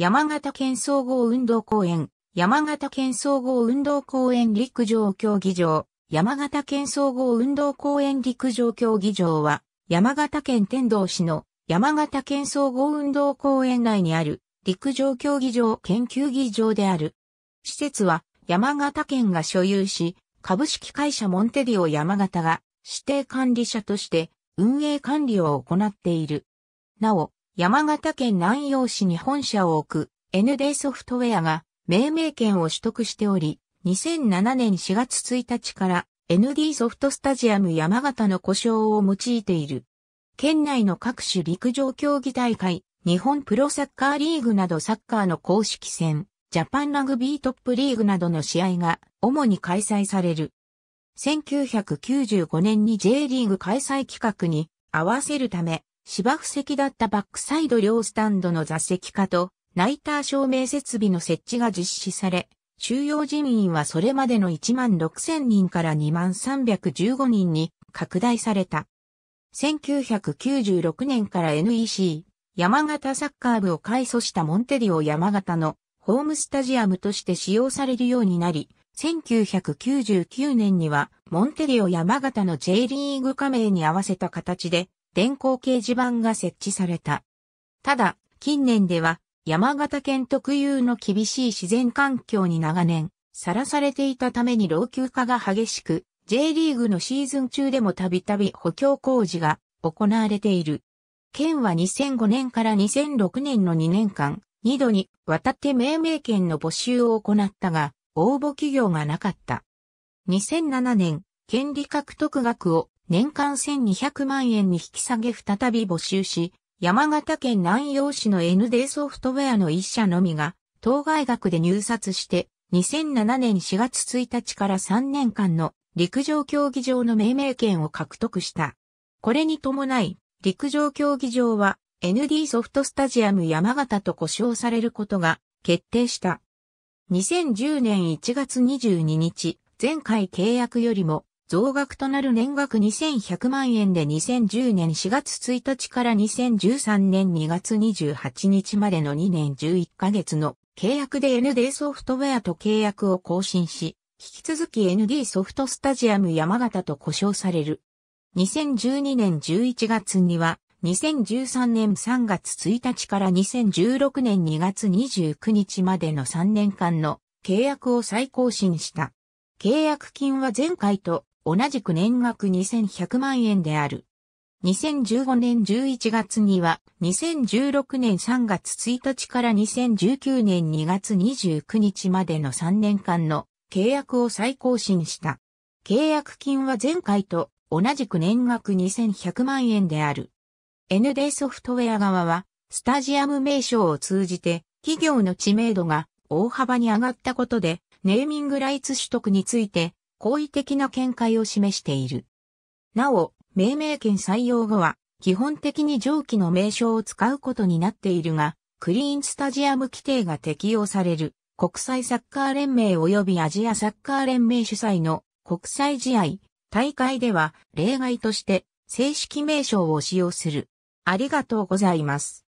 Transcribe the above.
山形県総合運動公園、山形県総合運動公園陸上競技場、山形県総合運動公園陸上競技場は、山形県天童市の山形県総合運動公園内にある陸上競技場研究技場である。施設は山形県が所有し、株式会社モンテディオ山形が指定管理者として運営管理を行っている。なお、山形県南陽市に本社を置く ND ソフトウェアが命名権を取得しており、2007年4月1日から ND ソフトスタジアム山形の故障を用いている。県内の各種陸上競技大会、日本プロサッカーリーグなどサッカーの公式戦、ジャパンラグビートップリーグなどの試合が主に開催される。1995年に J リーグ開催企画に合わせるため、芝生席だったバックサイド両スタンドの座席化と、ナイター照明設備の設置が実施され、収容人員はそれまでの1万6000人から2万315人に拡大された。1996年から NEC、山形サッカー部を改組したモンテリオ山形のホームスタジアムとして使用されるようになり、1999年にはモンテリオ山形の J リーグ加盟に合わせた形で電光掲示板が設置された。ただ、近年では山形県特有の厳しい自然環境に長年、さらされていたために老朽化が激しく、J リーグのシーズン中でもたびたび補強工事が行われている。県は2005年から2006年の2年間、2度にわたって命名権の募集を行ったが、応募企業がなかった。2007年、権利獲得額を年間1200万円に引き下げ再び募集し、山形県南陽市の ND ソフトウェアの一社のみが、当該額で入札して、2007年4月1日から3年間の陸上競技場の命名権を獲得した。これに伴い、陸上競技場は ND ソフトスタジアム山形と呼称されることが決定した。2010年1月22日、前回契約よりも増額となる年額2100万円で2010年4月1日から2013年2月28日までの2年11ヶ月の契約で ND ソフトウェアと契約を更新し、引き続き ND ソフトスタジアム山形と呼称される。2012年11月には、2013年3月1日から2016年2月29日までの3年間の契約を再更新した。契約金は前回と同じく年額2100万円である。2015年11月には、2016年3月1日から2019年2月29日までの3年間の契約を再更新した。契約金は前回と同じく年額2100万円である。ND ソフトウェア側は、スタジアム名称を通じて企業の知名度が大幅に上がったことで、ネーミングライツ取得について好意的な見解を示している。なお、命名権採用後は、基本的に上記の名称を使うことになっているが、クリーンスタジアム規定が適用される国際サッカー連盟及びアジアサッカー連盟主催の国際試合、大会では例外として正式名称を使用する。ありがとうございます。